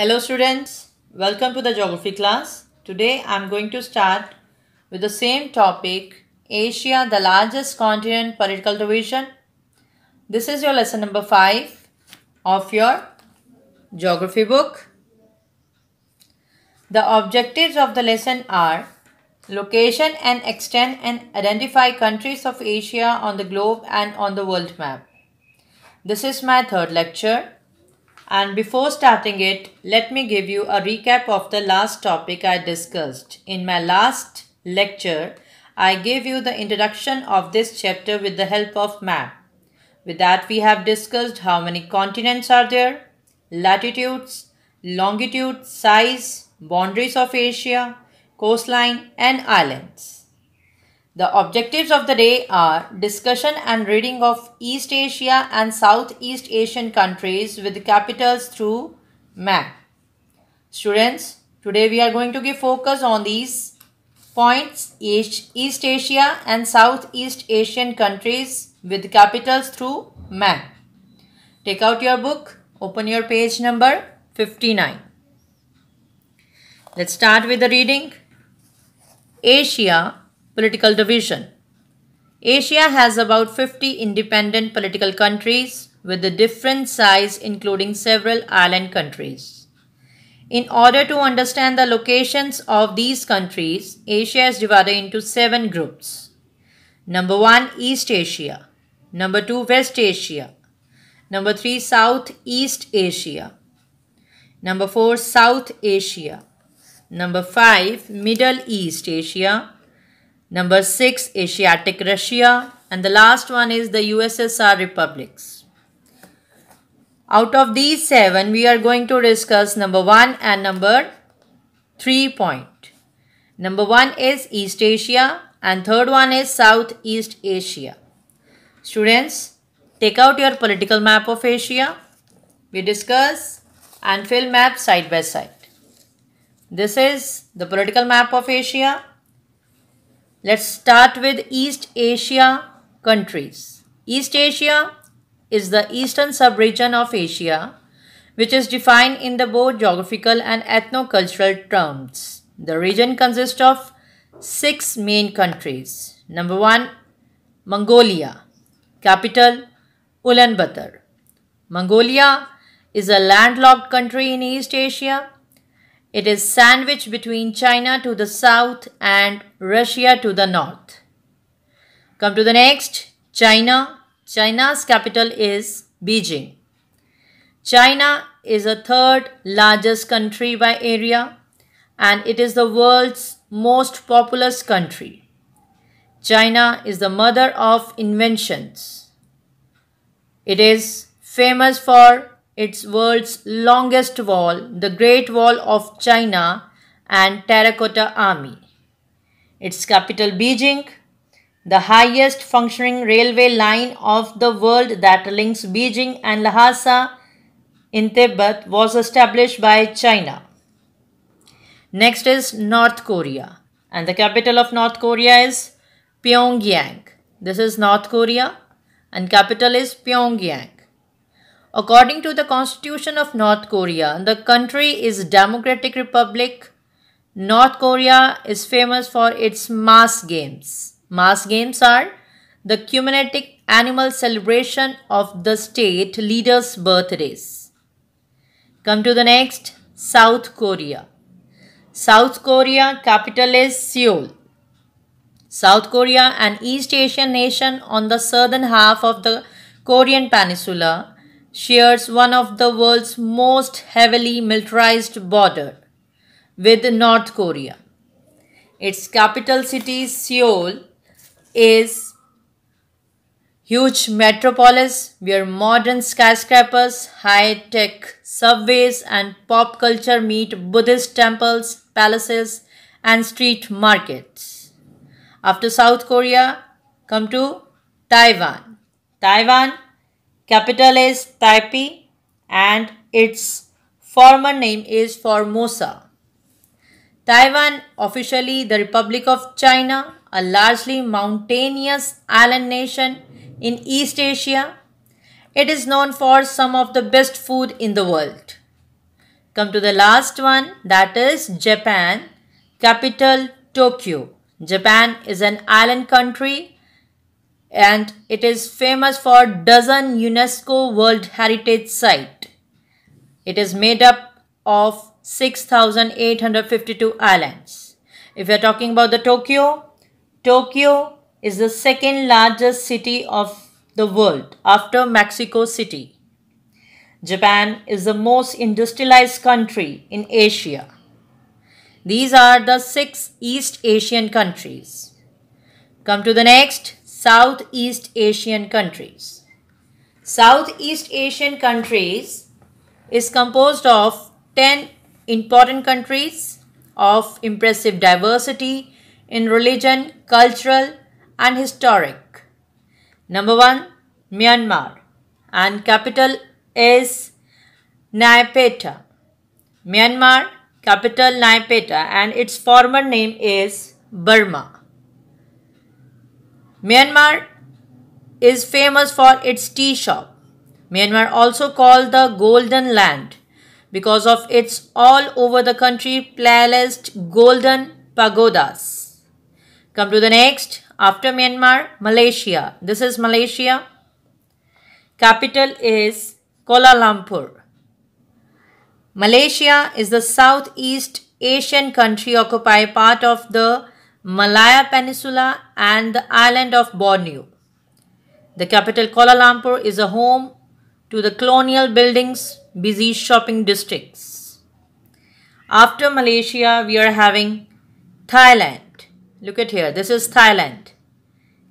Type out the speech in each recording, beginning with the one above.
Hello students, welcome to the geography class. Today I am going to start with the same topic, Asia, the largest continent per cultivation. This is your lesson number 5 of your geography book. The objectives of the lesson are location and extend and identify countries of Asia on the globe and on the world map. This is my third lecture. And before starting it, let me give you a recap of the last topic I discussed. In my last lecture, I gave you the introduction of this chapter with the help of map. With that, we have discussed how many continents are there, latitudes, longitude, size, boundaries of Asia, coastline and islands. The objectives of the day are discussion and reading of East Asia and Southeast Asian countries with capitals through map. Students, today we are going to give focus on these points East Asia and Southeast Asian countries with capitals through map. Take out your book, open your page number 59. Let's start with the reading. Asia political division. Asia has about 50 independent political countries with a different size including several island countries. In order to understand the locations of these countries, Asia is divided into seven groups. Number 1 East Asia. Number 2 West Asia. Number 3 Southeast Asia. Number 4 South Asia. Number 5 Middle East Asia. Number 6, Asiatic Russia. And the last one is the USSR republics. Out of these seven, we are going to discuss number one and number three point. Number one is East Asia and third one is Southeast Asia. Students, take out your political map of Asia. We discuss and fill map side by side. This is the political map of Asia. Let's start with East Asia countries. East Asia is the eastern subregion of Asia, which is defined in the both geographical and ethnocultural terms. The region consists of six main countries. Number one, Mongolia. Capital, Ulaanbaatar. Mongolia is a landlocked country in East Asia it is sandwiched between China to the south and Russia to the north. Come to the next, China. China's capital is Beijing. China is the third largest country by area and it is the world's most populous country. China is the mother of inventions. It is famous for its world's longest wall, the Great Wall of China and Terracotta Army. Its capital Beijing, the highest functioning railway line of the world that links Beijing and Lhasa in Tibet was established by China. Next is North Korea and the capital of North Korea is Pyongyang. This is North Korea and capital is Pyongyang. According to the Constitution of North Korea, the country is democratic republic. North Korea is famous for its mass games. Mass games are the cumulative annual celebration of the state leaders' birthdays. Come to the next, South Korea. South Korea capital is Seoul. South Korea, an East Asian nation on the southern half of the Korean peninsula, shares one of the world's most heavily militarized border with North Korea. Its capital city, Seoul, is huge metropolis where modern skyscrapers, high-tech subways and pop culture meet Buddhist temples, palaces and street markets. After South Korea, come to Taiwan. Taiwan Capital is Taipei and its former name is Formosa. Taiwan, officially the Republic of China, a largely mountainous island nation in East Asia. It is known for some of the best food in the world. Come to the last one that is Japan, capital Tokyo. Japan is an island country and it is famous for dozen UNESCO World Heritage Site. It is made up of 6,852 islands. If we are talking about the Tokyo, Tokyo is the second largest city of the world after Mexico City. Japan is the most industrialized country in Asia. These are the six East Asian countries. Come to the next. Southeast Asian countries. Southeast Asian countries is composed of 10 important countries of impressive diversity in religion, cultural and historic. Number 1 Myanmar and capital is Naypyidaw. Myanmar capital Naypyidaw and its former name is Burma. Myanmar is famous for its tea shop. Myanmar also called the Golden Land because of its all over the country placed golden pagodas. Come to the next. After Myanmar, Malaysia. This is Malaysia. Capital is Kuala Lumpur. Malaysia is the Southeast Asian country occupy part of the Malaya Peninsula and the island of Borneo. The capital Kuala Lumpur is a home to the colonial buildings, busy shopping districts. After Malaysia, we are having Thailand. Look at here, this is Thailand.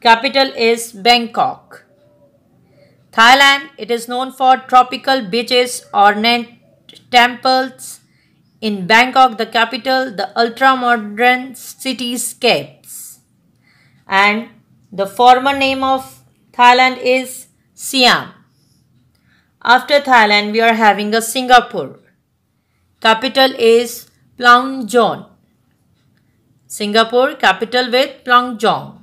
Capital is Bangkok. Thailand, it is known for tropical beaches, ornate temples, in Bangkok, the capital, the ultra-modern cityscapes. And the former name of Thailand is Siam. After Thailand, we are having a Singapore. Capital is Plongjon. Singapore, capital with Plongjon.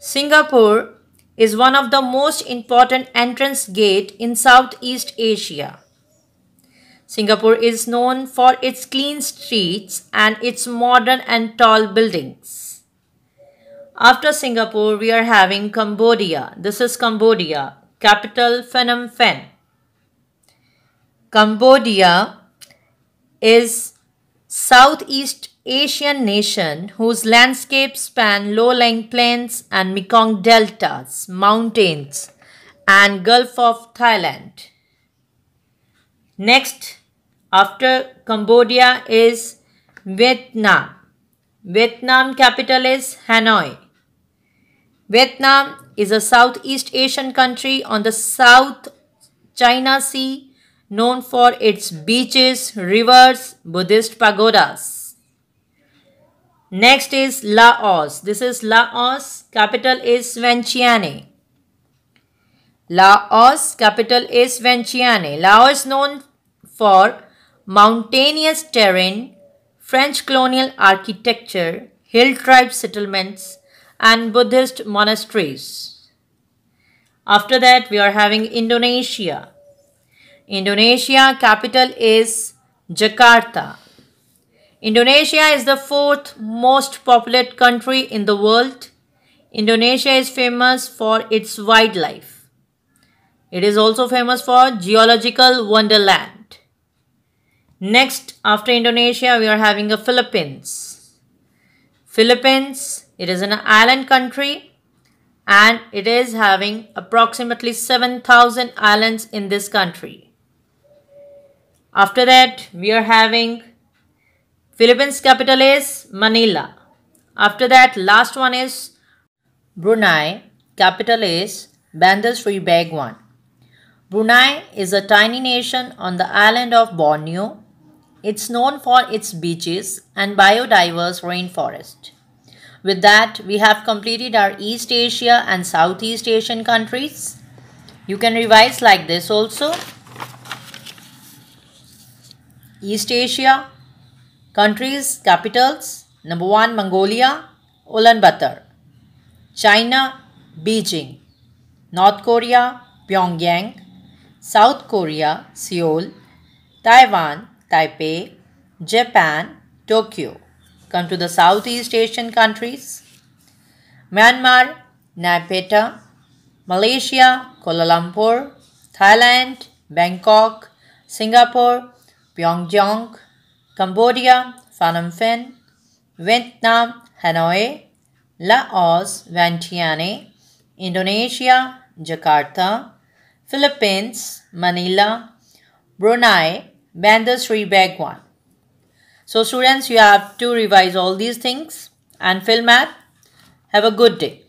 Singapore is one of the most important entrance gate in Southeast Asia. Singapore is known for its clean streets and its modern and tall buildings. After Singapore, we are having Cambodia. This is Cambodia, capital Phnom Penh. Cambodia is Southeast Asian nation whose landscapes span low-lying plains and Mekong deltas, mountains and Gulf of Thailand. Next, after Cambodia is Vietnam. Vietnam capital is Hanoi. Vietnam is a Southeast Asian country on the South China Sea known for its beaches, rivers, Buddhist pagodas. Next is Laos. This is Laos. Capital is Vientiane. Laos capital is Vientiane. Laos is known for mountainous terrain, French colonial architecture, hill tribe settlements, and Buddhist monasteries. After that, we are having Indonesia. Indonesia capital is Jakarta. Indonesia is the fourth most populated country in the world. Indonesia is famous for its wildlife. It is also famous for geological wonderland. Next, after Indonesia, we are having the Philippines. Philippines, it is an island country and it is having approximately 7,000 islands in this country. After that, we are having Philippines capital is Manila. After that, last one is Brunei. Capital is Bandar Seri Begawan. Brunei is a tiny nation on the island of Borneo it's known for its beaches and biodiverse rainforest. With that, we have completed our East Asia and Southeast Asian countries. You can revise like this also. East Asia, countries, capitals, number 1 Mongolia, Ulaanbaatar, China, Beijing, North Korea, Pyongyang, South Korea, Seoul, Taiwan, Taipei, Japan, Tokyo. Come to the Southeast Asian countries. Myanmar, Naypyidaw, Malaysia, Kuala Lumpur, Thailand, Bangkok, Singapore, Pyongyang, Cambodia, Phnom Penh, Vietnam, Hanoi, Laos, Vientiane, Indonesia, Jakarta, Philippines, Manila, Brunei, Bandha Sri Beg 1. So students, you have to revise all these things and fill math. Have a good day.